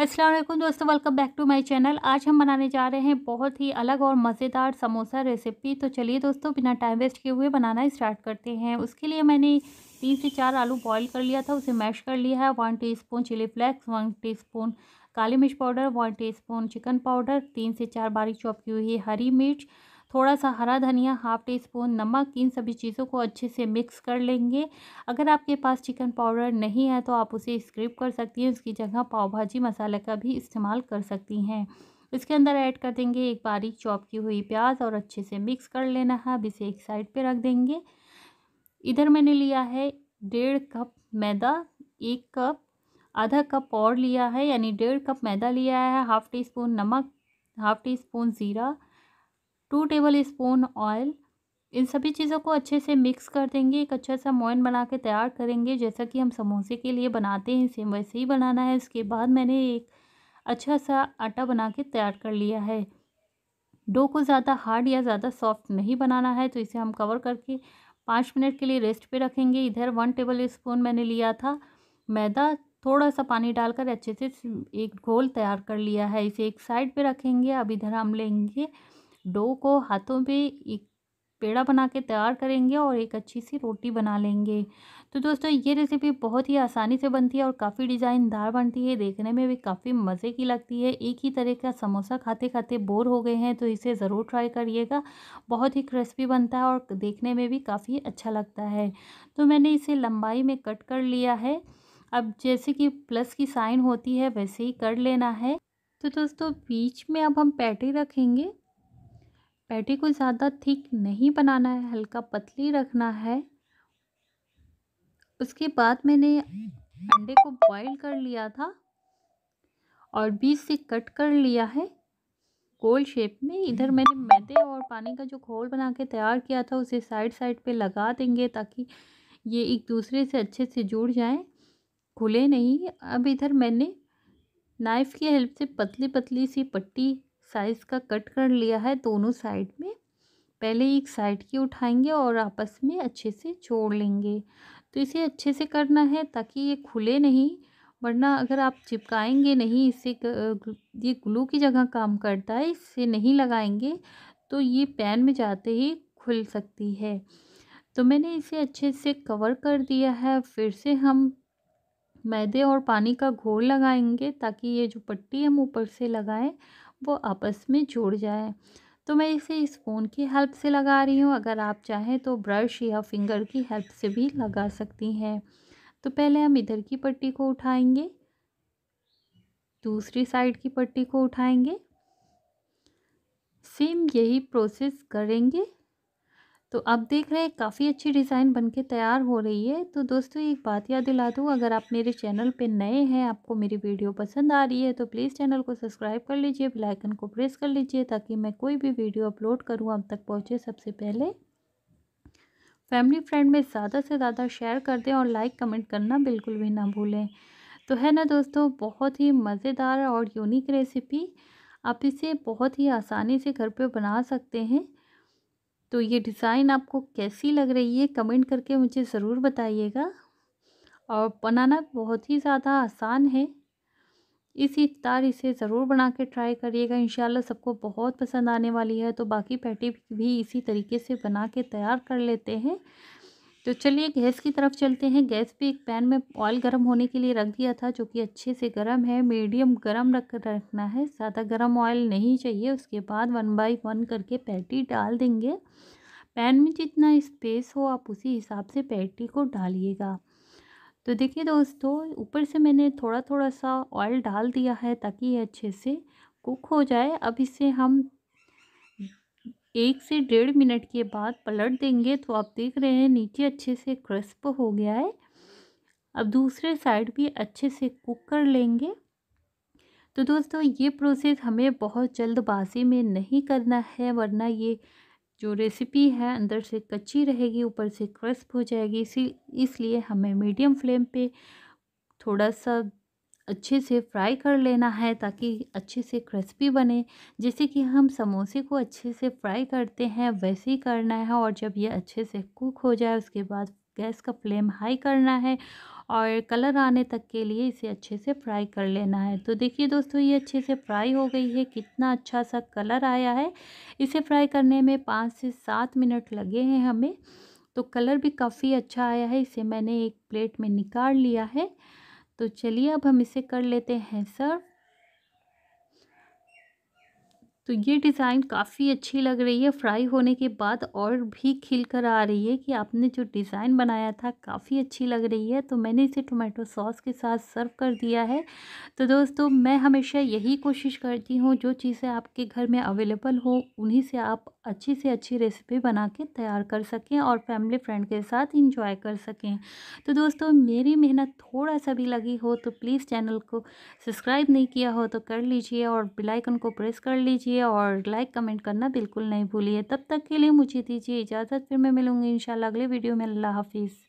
अस्सलाम वालेकुम दोस्तों welcome back to my channel आज हम बनाने जा रहे हैं बहुत ही अलग और मज़ेदार समोसा रेसिपी तो चलिए दोस्तों बिना टाइम वेस्ट किए हुए बनाना स्टार्ट करते हैं उसके लिए मैंने तीन से चार आलू बॉईल कर लिया था उसे मैश कर लिया है one teaspoon chilli flakes one teaspoon काली मिर्च powder one spoon chicken powder तीन से चार बारीक चॉप की हुई हरी मिर्च थोड़ा सा हरा धनिया हाफ टी स्पून नमक इन सभी चीज़ों को अच्छे से मिक्स कर लेंगे अगर आपके पास चिकन पाउडर नहीं है तो आप उसे स्क्रिप कर सकती हैं उसकी जगह पाव भाजी मसाले का भी इस्तेमाल कर सकती हैं इसके अंदर ऐड कर देंगे एक बारीक चॉप की हुई प्याज और अच्छे से मिक्स कर लेना है अब इसे एक साइड पे रख देंगे इधर मैंने लिया है डेढ़ कप मैदा एक कप आधा कप और लिया है यानी डेढ़ कप मैदा लिया है हाफ़ टी स्पून नमक हाफ़ टी स्पून ज़ीरा टू टेबल स्पून ऑयल इन सभी चीज़ों को अच्छे से मिक्स कर देंगे एक अच्छा सा मोइन बना के तैयार करेंगे जैसा कि हम समोसे के लिए बनाते हैं सेम वैसे ही बनाना है इसके बाद मैंने एक अच्छा सा आटा बना के तैयार कर लिया है डो को ज़्यादा हार्ड या ज़्यादा सॉफ्ट नहीं बनाना है तो इसे हम कवर करके पाँच मिनट के लिए रेस्ट पे रखेंगे इधर वन टेबल स्पून मैंने लिया था मैदा थोड़ा सा पानी डालकर अच्छे से एक घोल तैयार कर लिया है इसे एक साइड पे रखेंगे अब इधर हम लेंगे डो को हाथों पे एक पेड़ा बना के तैयार करेंगे और एक अच्छी सी रोटी बना लेंगे तो दोस्तों ये रेसिपी बहुत ही आसानी से बनती है और काफ़ी डिज़ाइनदार बनती है देखने में भी काफ़ी मज़े की लगती है एक ही तरह का समोसा खाते खाते बोर हो गए हैं तो इसे ज़रूर ट्राई करिएगा बहुत ही क्रिस्पी बनता है और देखने में भी काफ़ी अच्छा लगता है तो मैंने इसे लंबाई में कट कर लिया है अब जैसे कि प्लस की साइन होती है वैसे ही कर लेना है तो दोस्तों बीच में अब हम पैटी रखेंगे पैटी को ज़्यादा थिक नहीं बनाना है हल्का पतली रखना है उसके बाद मैंने अंडे को बॉईल कर लिया था और बीच से कट कर लिया है गोल शेप में इधर मैंने मैदे और पानी का जो घोल बना के तैयार किया था उसे साइड साइड पे लगा देंगे ताकि ये एक दूसरे से अच्छे से जुड़ जाएं खुले नहीं अब इधर मैंने नाइफ़ की हेल्प से पतली पतली सी पट्टी साइज़ का कट कर लिया है दोनों साइड में पहले एक साइड की उठाएंगे और आपस में अच्छे से जोड़ लेंगे तो इसे अच्छे से करना है ताकि ये खुले नहीं वरना अगर आप चिपकाएंगे नहीं इससे ये ग्लू की जगह काम करता है इसे नहीं लगाएंगे तो ये पैन में जाते ही खुल सकती है तो मैंने इसे अच्छे से कवर कर दिया है फिर से हम मैदे और पानी का घोल लगाएंगे ताकि ये जो पट्टी हम ऊपर से लगाएं वो आपस में जुड़ जाए तो मैं इसे स्पून फोन की हेल्प से लगा रही हूँ अगर आप चाहें तो ब्रश या फिंगर की हेल्प से भी लगा सकती हैं तो पहले हम इधर की पट्टी को उठाएंगे दूसरी साइड की पट्टी को उठाएंगे सेम यही प्रोसेस करेंगे तो आप देख रहे हैं काफ़ी अच्छी डिज़ाइन बनके तैयार हो रही है तो दोस्तों एक बात याद दिला दूँ अगर आप मेरे चैनल पे नए हैं आपको मेरी वीडियो पसंद आ रही है तो प्लीज़ चैनल को सब्सक्राइब कर लीजिए बेल आइकन को प्रेस कर लीजिए ताकि मैं कोई भी वीडियो अपलोड करूँ आप तक पहुँचे सबसे पहले फैमिली फ्रेंड में ज़्यादा से ज़्यादा शेयर कर दें और लाइक कमेंट करना बिल्कुल भी ना भूलें तो है ना दोस्तों बहुत ही मज़ेदार और यूनिक रेसिपी आप इसे बहुत ही आसानी से घर पर बना सकते हैं तो ये डिज़ाइन आपको कैसी लग रही है कमेंट करके मुझे ज़रूर बताइएगा और बनाना बहुत ही ज़्यादा आसान है इसी इफ्तार इसे ज़रूर बना के ट्राई करिएगा इन सबको बहुत पसंद आने वाली है तो बाकी पैटी भी इसी तरीके से बना के तैयार कर लेते हैं तो चलिए गैस की तरफ चलते हैं गैस पे एक पैन में ऑयल गर्म होने के लिए रख दिया था जो कि अच्छे से गर्म है मीडियम गर्म रख रखना है ज़्यादा गर्म ऑयल नहीं चाहिए उसके बाद वन बाई वन करके पैटी डाल देंगे पैन में जितना स्पेस हो आप उसी हिसाब से पैटी को डालिएगा तो देखिए दोस्तों ऊपर से मैंने थोड़ा थोड़ा सा ऑयल डाल दिया है ताकि ये अच्छे से कुक हो जाए अब इसे हम एक से डेढ़ मिनट के बाद पलट देंगे तो आप देख रहे हैं नीचे अच्छे से क्रिस्प हो गया है अब दूसरे साइड भी अच्छे से कुक कर लेंगे तो दोस्तों ये प्रोसेस हमें बहुत जल्दबाजी में नहीं करना है वरना ये जो रेसिपी है अंदर से कच्ची रहेगी ऊपर से क्रिस्प हो जाएगी इसी इसलिए हमें मीडियम फ्लेम पे थोड़ा सा अच्छे से फ्राई कर लेना है ताकि अच्छे से क्रिस्पी बने जैसे कि हम समोसे को अच्छे से फ्राई करते हैं वैसे ही करना है और जब ये अच्छे से कुक हो जाए उसके बाद गैस का फ्लेम हाई करना है और कलर आने तक के लिए इसे अच्छे से फ्राई कर लेना है तो देखिए दोस्तों ये अच्छे से फ्राई हो गई है कितना अच्छा सा कलर आया है इसे फ्राई करने में पाँच से सात मिनट लगे हैं हमें तो कलर भी काफ़ी अच्छा आया है इसे मैंने एक प्लेट में निकाल लिया है तो चलिए अब हम इसे कर लेते हैं सर तो ये डिज़ाइन काफ़ी अच्छी लग रही है फ्राई होने के बाद और भी खिल कर आ रही है कि आपने जो डिज़ाइन बनाया था काफ़ी अच्छी लग रही है तो मैंने इसे टोमेटो सॉस के साथ सर्व कर दिया है तो दोस्तों मैं हमेशा यही कोशिश करती हूँ जो चीज़ें आपके घर में अवेलेबल हो उन्हीं से आप अच्छी से अच्छी रेसिपी बना के तैयार कर सकें और फैमिली फ्रेंड के साथ इंजॉय कर सकें तो दोस्तों मेरी मेहनत थोड़ा सा भी लगी हो तो प्लीज़ चैनल को सब्सक्राइब नहीं किया हो तो कर लीजिए और बिलाइकन को प्रेस कर लीजिए और लाइक कमेंट करना बिल्कुल नहीं भूलिए तब तक के लिए मुझे दीजिए इजाज़त फिर मैं मिलूँगी इन अगले वीडियो में अल्लाह हाफिज़